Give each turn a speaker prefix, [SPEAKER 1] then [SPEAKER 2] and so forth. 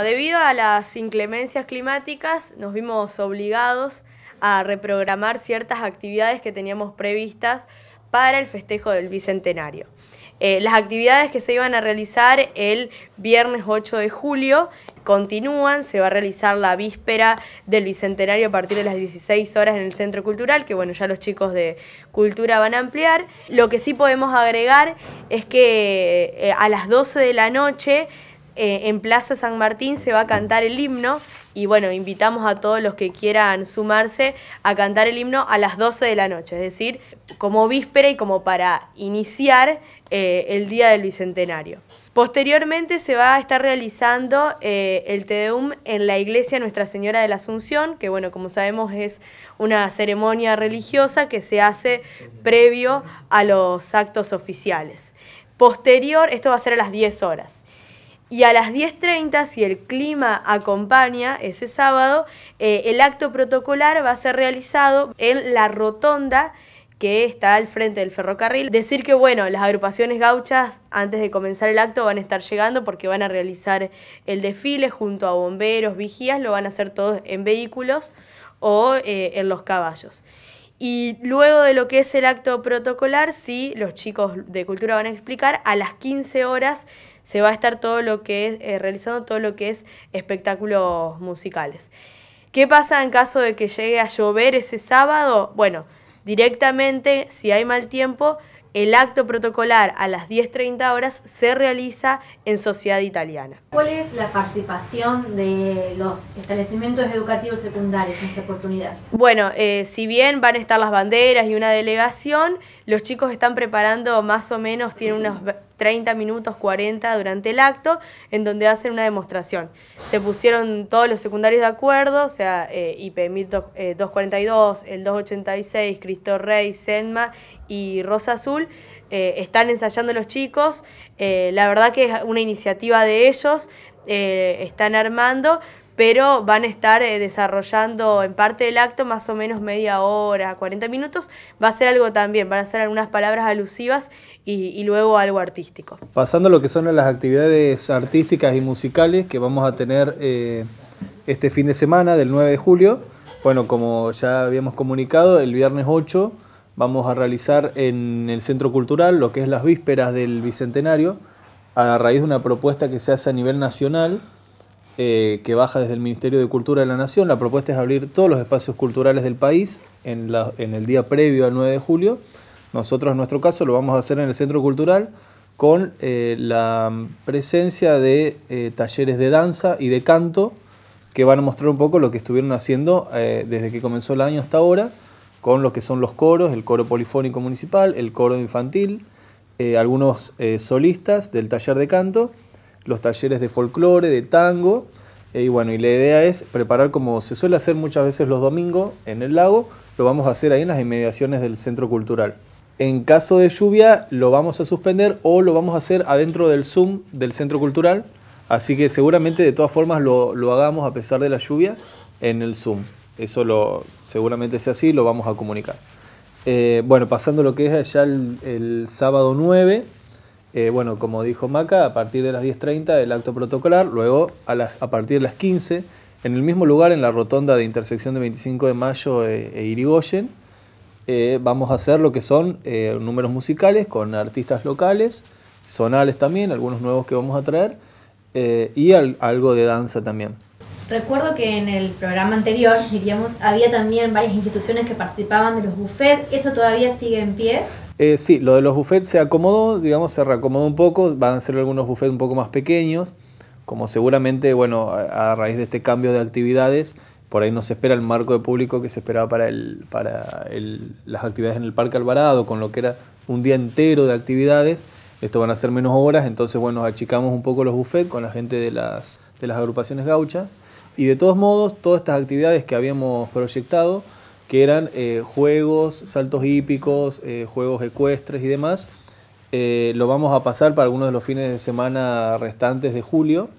[SPEAKER 1] Debido a las inclemencias climáticas, nos vimos obligados a reprogramar ciertas actividades que teníamos previstas para el festejo del Bicentenario. Eh, las actividades que se iban a realizar el viernes 8 de julio continúan, se va a realizar la víspera del Bicentenario a partir de las 16 horas en el Centro Cultural, que bueno, ya los chicos de Cultura van a ampliar. Lo que sí podemos agregar es que eh, a las 12 de la noche eh, en Plaza San Martín se va a cantar el himno y bueno, invitamos a todos los que quieran sumarse a cantar el himno a las 12 de la noche, es decir, como víspera y como para iniciar eh, el Día del Bicentenario. Posteriormente se va a estar realizando eh, el Tedeum en la iglesia Nuestra Señora de la Asunción, que bueno, como sabemos es una ceremonia religiosa que se hace previo a los actos oficiales. Posterior, esto va a ser a las 10 horas. Y a las 10.30, si el clima acompaña ese sábado, eh, el acto protocolar va a ser realizado en la rotonda que está al frente del ferrocarril. Decir que, bueno, las agrupaciones gauchas antes de comenzar el acto van a estar llegando porque van a realizar el desfile junto a bomberos, vigías, lo van a hacer todos en vehículos o eh, en los caballos. Y luego de lo que es el acto protocolar, sí, los chicos de cultura van a explicar, a las 15 horas se va a estar todo lo que es, eh, realizando todo lo que es espectáculos musicales. ¿Qué pasa en caso de que llegue a llover ese sábado? Bueno, directamente, si hay mal tiempo, el acto protocolar a las 10.30 horas se realiza en Sociedad Italiana.
[SPEAKER 2] ¿Cuál es la participación
[SPEAKER 1] de los establecimientos educativos secundarios en esta oportunidad? Bueno, eh, si bien van a estar las banderas y una delegación, los chicos están preparando más o menos, tienen unos 30 minutos, 40 durante el acto, en donde hacen una demostración. Se pusieron todos los secundarios de acuerdo, o sea, eh, IP 242, eh, el 286, Cristo Rey, Senma y Rosa Azul, eh, están ensayando los chicos. Eh, la verdad que es una iniciativa de ellos, están armando, pero van a estar eh, desarrollando en parte del acto más o menos media hora, 40 minutos. Va a ser algo también, van a ser algunas palabras alusivas y, luego algo artístico.
[SPEAKER 2] Pasando a lo que son las actividades artísticas y musicales que vamos a tener eh, este fin de semana, del 9 de julio. Bueno, como ya habíamos comunicado, el viernes 8 vamos a realizar en el Centro Cultural lo que es las vísperas del Bicentenario, a raíz de una propuesta que se hace a nivel nacional eh, que baja desde el Ministerio de Cultura de la Nación. La propuesta es abrir todos los espacios culturales del país en, el día previo al 9 de julio. Nosotros, en nuestro caso, lo vamos a hacer en el Centro Cultural con eh, la presencia de eh, talleres de danza y de canto que van a mostrar un poco lo que estuvieron haciendo desde que comenzó el año hasta ahora, con lo que son los coros, el coro polifónico municipal, el coro infantil, algunos solistas del taller de canto los talleres de folclore, de tango. Eh, y bueno, y la idea es preparar como se suele hacer muchas veces los domingos en el lago, lo vamos a hacer ahí en las inmediaciones del centro cultural. En caso de lluvia lo vamos a suspender o lo vamos a hacer adentro del Zoom del centro cultural, así que seguramente de todas formas lo, hagamos a pesar de la lluvia en el Zoom. Eso lo, seguramente sea así, lo vamos a comunicar. Eh, bueno, pasando lo que es allá el, el sábado 9, eh, bueno, como dijo Maca, a partir de las 10.30 el acto protocolar, luego a, partir de las 15, en el mismo lugar, en la rotonda de intersección de 25 de Mayo e, e Irigoyen, eh, vamos a hacer lo que son eh, números musicales con artistas locales, zonales también, algunos nuevos que vamos a traer, y algo de danza también.
[SPEAKER 1] Recuerdo que en el programa anterior, diríamos, había también varias instituciones que participaban de los buffets. ¿Eso todavía sigue en pie?
[SPEAKER 2] Eh, sí, lo de los buffets se acomodó, digamos, se reacomodó un poco, van a ser algunos buffets un poco más pequeños, como seguramente, bueno, a, raíz de este cambio de actividades, por ahí no se espera el marco de público que se esperaba para, las actividades en el Parque Alvarado, con lo que era un día entero de actividades. Esto van a ser menos horas, entonces bueno, achicamos un poco los buffets con la gente de las, de las agrupaciones gauchas. Y de todos modos, todas estas actividades que habíamos proyectado que eran eh, juegos, saltos hípicos, eh, juegos ecuestres y demás. Eh, lo vamos a pasar para algunos de los fines de semana restantes de julio.